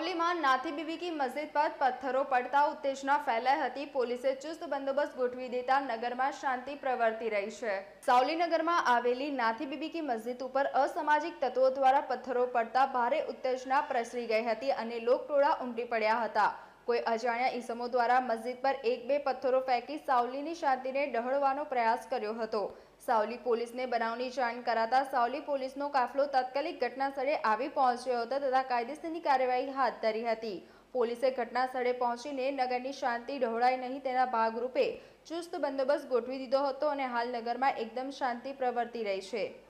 સાવલીમાં નાથી બીબી મસ્જિદ પર પથ્થરો પડતા ઉત્તેજના ફેલાઈ હતી પોલીસે ચુસ્ત બંદોબસ્ત ગોઠવી દેતા નગરમાં શાંતિ પ્રવર્તી રહી છે સાવલી નગરમાં આવેલી નાથી બીબી મસ્જિદ ઉપર અસામાજિક તત્વો દ્વારા પથ્થરો પડતા ભારે ઉત્તેજના પ્રસરી ગઈ હતી અને લોકટોળા ઉમટી પડ્યા હતા કોઈ અજાણ્યા ઈસમો દ્વારા મસ્જિદ પર એક બે પથ્થરો ફેંકી સાવલીની શાંતિને ડહોળવાનો પ્રયાસ કર્યો હતો સાવલી પોલીસને બનાવની જાણ કરાતા સાવલી પોલીસનો કાફલો તાત્કાલિક ઘટનાસ્થળે આવી પહોંચ્યો હતો તથા કાયદેસરની કાર્યવાહી હાથ ધરી હતી પોલીસે ઘટનાસ્થળે પહોંચીને નગરની શાંતિ ડહોળાય નહીં તેના ભાગરૂપે ચુસ્ત બંદોબસ્ત ગોઠવી દીધો હતો અને હાલ નગરમાં એકદમ શાંતિ પ્રવર્તી રહી છે